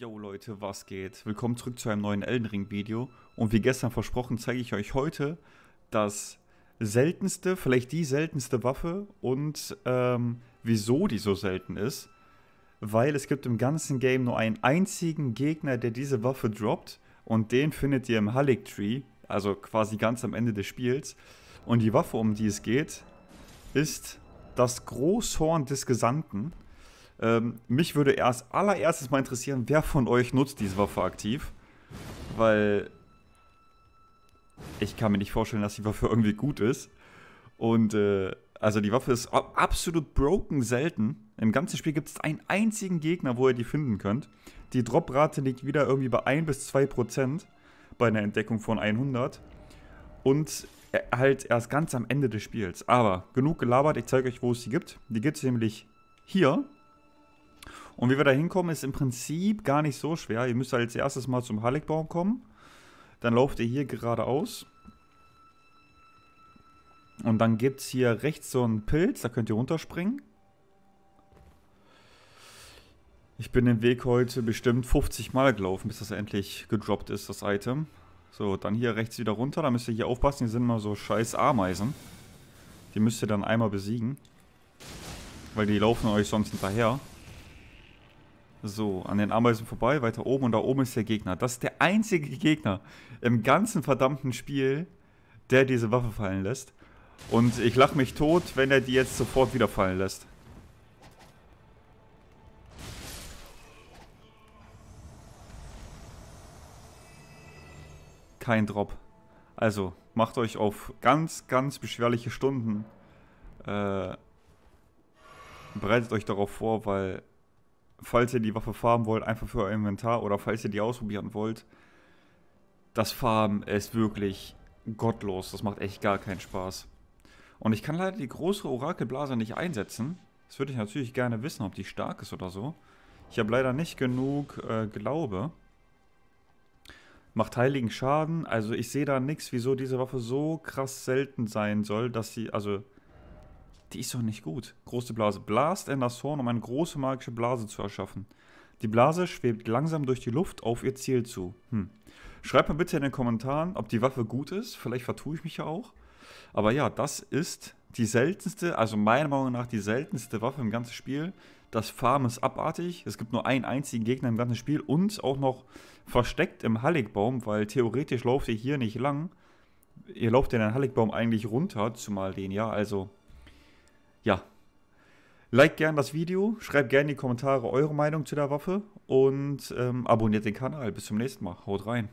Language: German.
Yo Leute, was geht? Willkommen zurück zu einem neuen Elden Ring Video. Und wie gestern versprochen, zeige ich euch heute das seltenste, vielleicht die seltenste Waffe und ähm, wieso die so selten ist. Weil es gibt im ganzen Game nur einen einzigen Gegner, der diese Waffe droppt. Und den findet ihr im Halleck Tree, also quasi ganz am Ende des Spiels. Und die Waffe, um die es geht, ist das Großhorn des Gesandten. Ähm, mich würde erst allererstes mal interessieren, wer von euch nutzt diese Waffe aktiv. Weil ich kann mir nicht vorstellen, dass die Waffe irgendwie gut ist. Und äh, also die Waffe ist absolut broken selten. Im ganzen Spiel gibt es einen einzigen Gegner, wo ihr die finden könnt. Die Droprate liegt wieder irgendwie bei 1 bis 2% bei einer Entdeckung von 100. Und äh, halt erst ganz am Ende des Spiels. Aber genug gelabert, ich zeige euch, wo es die gibt. Die gibt es nämlich hier und wie wir da hinkommen, ist im Prinzip gar nicht so schwer. Ihr müsst halt als erstes mal zum Halleckbaum kommen. Dann lauft ihr hier geradeaus. Und dann gibt es hier rechts so einen Pilz, da könnt ihr runterspringen. Ich bin den Weg heute bestimmt 50 Mal gelaufen, bis das endlich gedroppt ist, das Item. So, dann hier rechts wieder runter. Da müsst ihr hier aufpassen, hier sind immer so scheiß Ameisen. Die müsst ihr dann einmal besiegen. Weil die laufen euch sonst hinterher. So, an den Ameisen vorbei, weiter oben und da oben ist der Gegner. Das ist der einzige Gegner im ganzen verdammten Spiel, der diese Waffe fallen lässt. Und ich lach mich tot, wenn er die jetzt sofort wieder fallen lässt. Kein Drop. Also, macht euch auf ganz, ganz beschwerliche Stunden. Äh, bereitet euch darauf vor, weil falls ihr die Waffe farmen wollt, einfach für euer Inventar oder falls ihr die ausprobieren wollt. Das Farmen ist wirklich gottlos. Das macht echt gar keinen Spaß. Und ich kann leider die große Orakelblase nicht einsetzen. Das würde ich natürlich gerne wissen, ob die stark ist oder so. Ich habe leider nicht genug äh, Glaube. Macht heiligen Schaden. Also ich sehe da nichts, wieso diese Waffe so krass selten sein soll, dass sie... Also die ist doch nicht gut. Große Blase. Blast in das Horn, um eine große magische Blase zu erschaffen. Die Blase schwebt langsam durch die Luft auf ihr Ziel zu. Hm. Schreibt mir bitte in den Kommentaren, ob die Waffe gut ist. Vielleicht vertue ich mich ja auch. Aber ja, das ist die seltenste, also meiner Meinung nach die seltenste Waffe im ganzen Spiel. Das Farm ist abartig. Es gibt nur einen einzigen Gegner im ganzen Spiel und auch noch versteckt im Halligbaum, weil theoretisch lauft ihr hier nicht lang. Ihr lauft ja den Halligbaum eigentlich runter, zumal den ja, also ja, like gern das Video, schreibt gerne in die Kommentare eure Meinung zu der Waffe und ähm, abonniert den Kanal. Bis zum nächsten Mal. Haut rein.